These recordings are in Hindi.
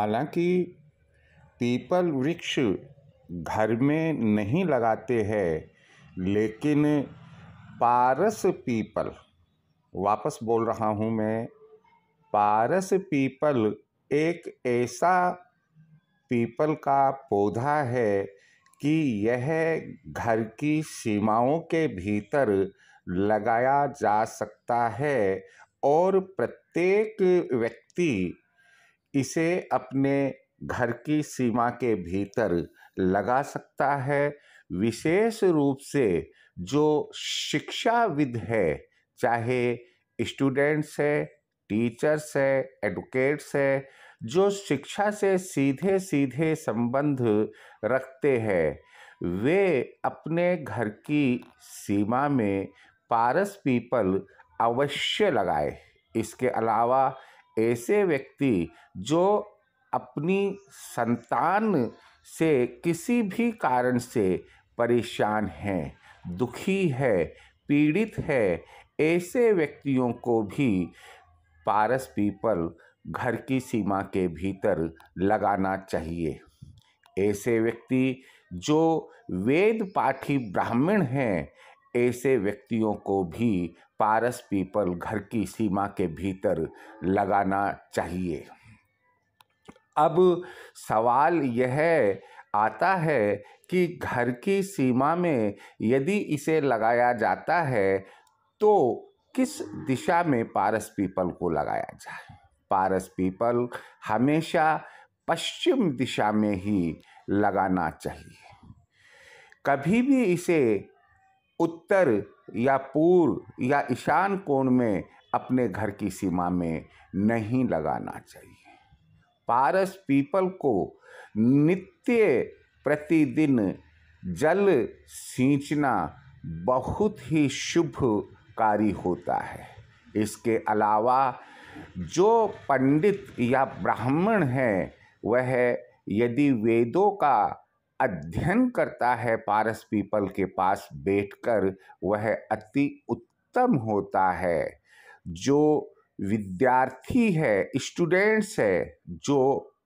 हालांकि पीपल वृक्ष घर में नहीं लगाते हैं लेकिन पारस पीपल वापस बोल रहा हूँ मैं पारस पीपल एक ऐसा पीपल का पौधा है कि यह घर की सीमाओं के भीतर लगाया जा सकता है और प्रत्येक व्यक्ति इसे अपने घर की सीमा के भीतर लगा सकता है विशेष रूप से जो शिक्षाविद है चाहे स्टूडेंट्स है टीचर्स है एडवोकेट्स है जो शिक्षा से सीधे सीधे संबंध रखते हैं वे अपने घर की सीमा में पारस पीपल अवश्य लगाए इसके अलावा ऐसे व्यक्ति जो अपनी संतान से किसी भी कारण से परेशान हैं दुखी है पीड़ित है ऐसे व्यक्तियों को भी पारस पीपल घर की सीमा के भीतर लगाना चाहिए ऐसे व्यक्ति जो वेद पाठी ब्राह्मण हैं ऐसे व्यक्तियों को भी पारस पीपल घर की सीमा के भीतर लगाना चाहिए अब सवाल यह आता है कि घर की सीमा में यदि इसे लगाया जाता है तो किस दिशा में पारस पीपल को लगाया जाए पारस पीपल हमेशा पश्चिम दिशा में ही लगाना चाहिए कभी भी इसे उत्तर या पूर्व या ईशान कोण में अपने घर की सीमा में नहीं लगाना चाहिए पारस पीपल को नित्य प्रतिदिन जल सींचना बहुत ही शुभकारी होता है इसके अलावा जो पंडित या ब्राह्मण हैं वह यदि वेदों का अध्ययन करता है पारस पीपल के पास बैठकर वह अति उत्तम होता है जो विद्यार्थी है स्टूडेंट्स है जो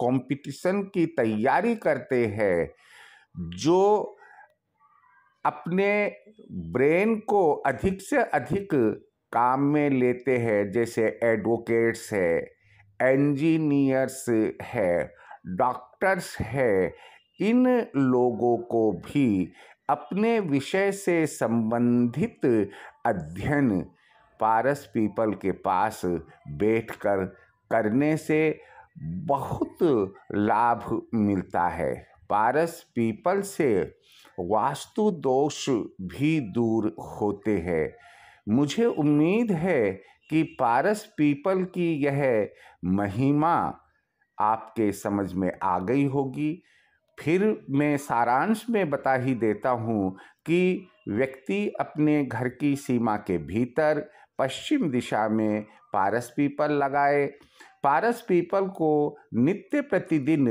कंपटीशन की तैयारी करते हैं जो अपने ब्रेन को अधिक से अधिक काम में लेते हैं जैसे एडवोकेट्स है इंजीनियर्स है डॉक्टर्स है इन लोगों को भी अपने विषय से संबंधित अध्ययन पारस पीपल के पास बैठकर करने से बहुत लाभ मिलता है पारस पीपल से वास्तु दोष भी दूर होते हैं मुझे उम्मीद है कि पारस पीपल की यह महिमा आपके समझ में आ गई होगी फिर मैं सारांश में बता ही देता हूँ कि व्यक्ति अपने घर की सीमा के भीतर पश्चिम दिशा में पारस पीपल लगाए पारस पीपल को नित्य प्रतिदिन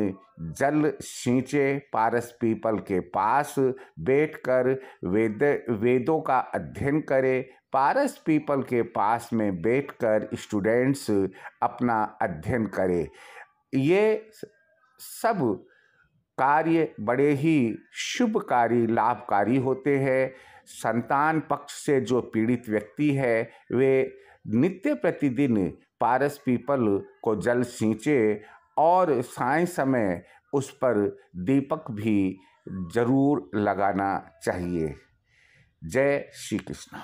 जल सींचे पारस पीपल के पास बैठकर वेद वेदों का अध्ययन करें पारस पीपल के पास में बैठकर स्टूडेंट्स अपना अध्ययन करें ये सब कार्य बड़े ही शुभकारी लाभकारी होते हैं संतान पक्ष से जो पीड़ित व्यक्ति है वे नित्य प्रतिदिन पारस पीपल को जल सींचे और साय समय उस पर दीपक भी जरूर लगाना चाहिए जय श्री कृष्ण